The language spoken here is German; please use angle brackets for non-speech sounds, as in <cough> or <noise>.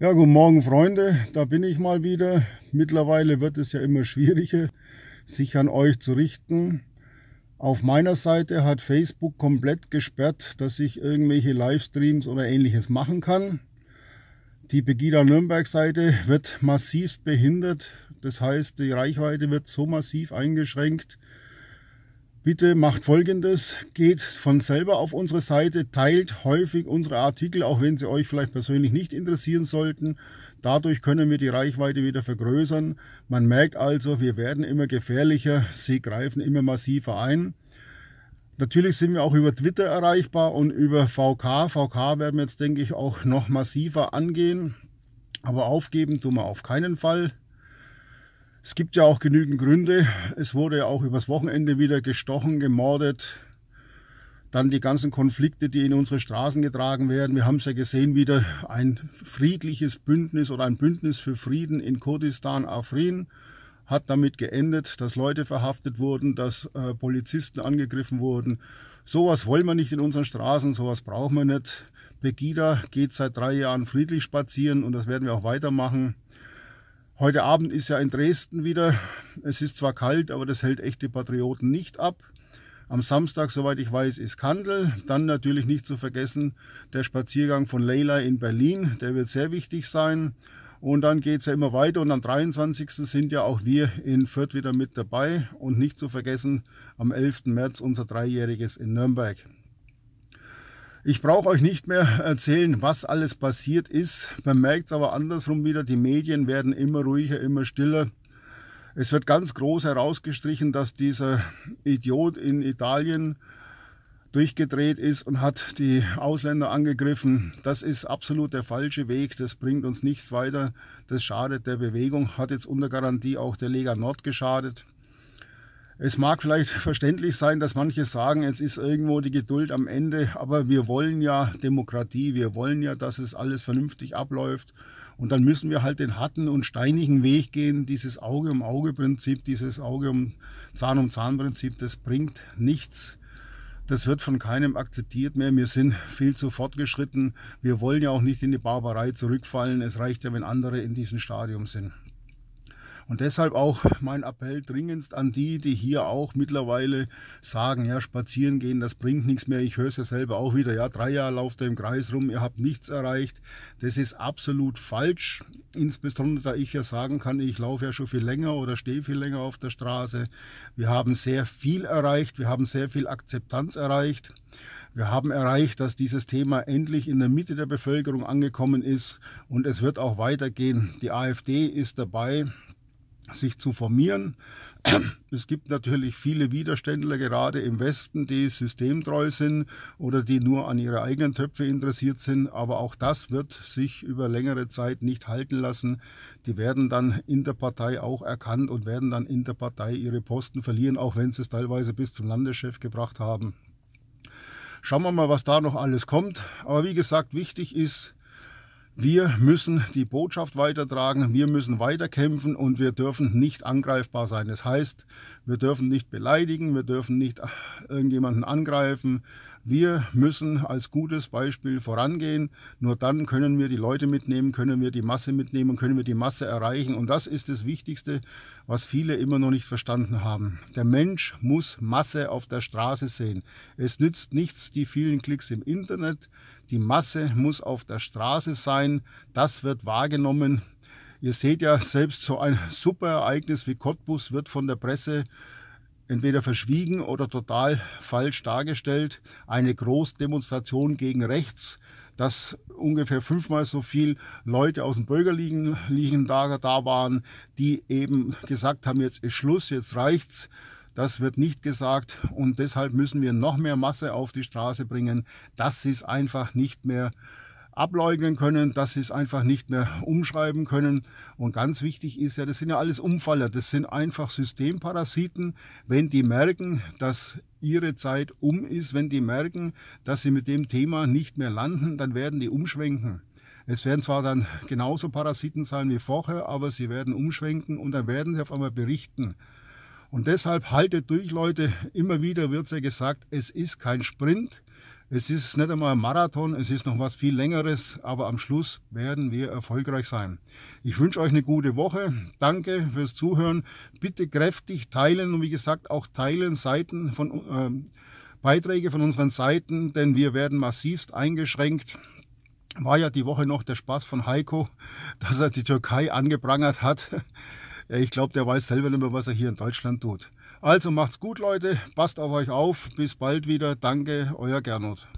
Ja, guten Morgen Freunde, da bin ich mal wieder. Mittlerweile wird es ja immer schwieriger, sich an euch zu richten. Auf meiner Seite hat Facebook komplett gesperrt, dass ich irgendwelche Livestreams oder ähnliches machen kann. Die Begida Nürnberg Seite wird massiv behindert. Das heißt, die Reichweite wird so massiv eingeschränkt, bitte macht folgendes, geht von selber auf unsere Seite, teilt häufig unsere Artikel, auch wenn sie euch vielleicht persönlich nicht interessieren sollten. Dadurch können wir die Reichweite wieder vergrößern. Man merkt also, wir werden immer gefährlicher, sie greifen immer massiver ein. Natürlich sind wir auch über Twitter erreichbar und über VK. VK werden wir jetzt, denke ich, auch noch massiver angehen. Aber aufgeben tun wir auf keinen Fall. Es gibt ja auch genügend Gründe. Es wurde ja auch übers Wochenende wieder gestochen, gemordet. Dann die ganzen Konflikte, die in unsere Straßen getragen werden. Wir haben es ja gesehen, wieder ein friedliches Bündnis oder ein Bündnis für Frieden in Kurdistan, Afrin, hat damit geendet, dass Leute verhaftet wurden, dass äh, Polizisten angegriffen wurden. Sowas wollen wir nicht in unseren Straßen, sowas brauchen wir nicht. Pegida geht seit drei Jahren friedlich spazieren und das werden wir auch weitermachen. Heute Abend ist ja in Dresden wieder. Es ist zwar kalt, aber das hält echte Patrioten nicht ab. Am Samstag, soweit ich weiß, ist Kandel. Dann natürlich nicht zu vergessen der Spaziergang von Leila in Berlin. Der wird sehr wichtig sein. Und dann geht's ja immer weiter und am 23. sind ja auch wir in Fürth wieder mit dabei. Und nicht zu vergessen am 11. März unser Dreijähriges in Nürnberg. Ich brauche euch nicht mehr erzählen, was alles passiert ist. Man merkt es aber andersrum wieder, die Medien werden immer ruhiger, immer stiller. Es wird ganz groß herausgestrichen, dass dieser Idiot in Italien durchgedreht ist und hat die Ausländer angegriffen. Das ist absolut der falsche Weg. Das bringt uns nichts weiter. Das schadet der Bewegung. Hat jetzt unter Garantie auch der Lega Nord geschadet. Es mag vielleicht verständlich sein, dass manche sagen, es ist irgendwo die Geduld am Ende, aber wir wollen ja Demokratie, wir wollen ja, dass es alles vernünftig abläuft. Und dann müssen wir halt den harten und steinigen Weg gehen, dieses Auge um Auge Prinzip, dieses Auge um Zahn um Zahn Prinzip, das bringt nichts. Das wird von keinem akzeptiert mehr. Wir sind viel zu fortgeschritten. Wir wollen ja auch nicht in die Barbarei zurückfallen. Es reicht ja, wenn andere in diesem Stadium sind. Und deshalb auch mein Appell dringendst an die, die hier auch mittlerweile sagen, ja, spazieren gehen, das bringt nichts mehr. Ich höre es ja selber auch wieder, ja, drei Jahre lauft ihr im Kreis rum, ihr habt nichts erreicht. Das ist absolut falsch, insbesondere da ich ja sagen kann, ich laufe ja schon viel länger oder stehe viel länger auf der Straße. Wir haben sehr viel erreicht, wir haben sehr viel Akzeptanz erreicht. Wir haben erreicht, dass dieses Thema endlich in der Mitte der Bevölkerung angekommen ist und es wird auch weitergehen. Die AfD ist dabei, sich zu formieren. <clears throat> Es gibt natürlich viele Widerständler, gerade im Westen, die systemtreu sind oder die nur an ihre eigenen Töpfe interessiert sind. Aber auch das wird sich über längere Zeit nicht halten lassen. Die werden dann in der Partei auch erkannt und werden dann in der Partei ihre Posten verlieren, auch wenn sie es teilweise bis zum Landeschef gebracht haben. Schauen wir mal, was da noch alles kommt. Aber wie gesagt, wichtig ist, wir müssen die Botschaft weitertragen, wir müssen weiterkämpfen und wir dürfen nicht angreifbar sein. Das heißt, wir dürfen nicht beleidigen, wir dürfen nicht äh, irgendjemanden angreifen, wir müssen als gutes Beispiel vorangehen. Nur dann können wir die Leute mitnehmen, können wir die Masse mitnehmen, können wir die Masse erreichen. Und das ist das Wichtigste, was viele immer noch nicht verstanden haben. Der Mensch muss Masse auf der Straße sehen. Es nützt nichts die vielen Klicks im Internet. Die Masse muss auf der Straße sein. Das wird wahrgenommen. Ihr seht ja, selbst so ein super Ereignis wie Cottbus wird von der Presse entweder verschwiegen oder total falsch dargestellt, eine Großdemonstration gegen rechts, dass ungefähr fünfmal so viel Leute aus dem bürgerlichen Lager da waren, die eben gesagt haben, jetzt ist Schluss, jetzt reicht's. Das wird nicht gesagt und deshalb müssen wir noch mehr Masse auf die Straße bringen. Das ist einfach nicht mehr ableugnen können, dass sie es einfach nicht mehr umschreiben können. Und ganz wichtig ist ja, das sind ja alles Umfaller, das sind einfach Systemparasiten. Wenn die merken, dass ihre Zeit um ist, wenn die merken, dass sie mit dem Thema nicht mehr landen, dann werden die umschwenken. Es werden zwar dann genauso Parasiten sein wie vorher, aber sie werden umschwenken und dann werden sie auf einmal berichten. Und deshalb haltet durch, Leute. Immer wieder wird es ja gesagt, es ist kein Sprint, es ist nicht einmal ein Marathon, es ist noch was viel längeres, aber am Schluss werden wir erfolgreich sein. Ich wünsche euch eine gute Woche. Danke fürs Zuhören. Bitte kräftig teilen und wie gesagt auch teilen Seiten von äh, Beiträge von unseren Seiten, denn wir werden massivst eingeschränkt. War ja die Woche noch der Spaß von Heiko, <laughs> dass er die Türkei angeprangert hat. <laughs> Ja, ich glaube, der weiß selber nicht mehr, was er hier in Deutschland tut. Also macht's gut, Leute. Passt auf euch auf. Bis bald wieder. Danke, euer Gernot.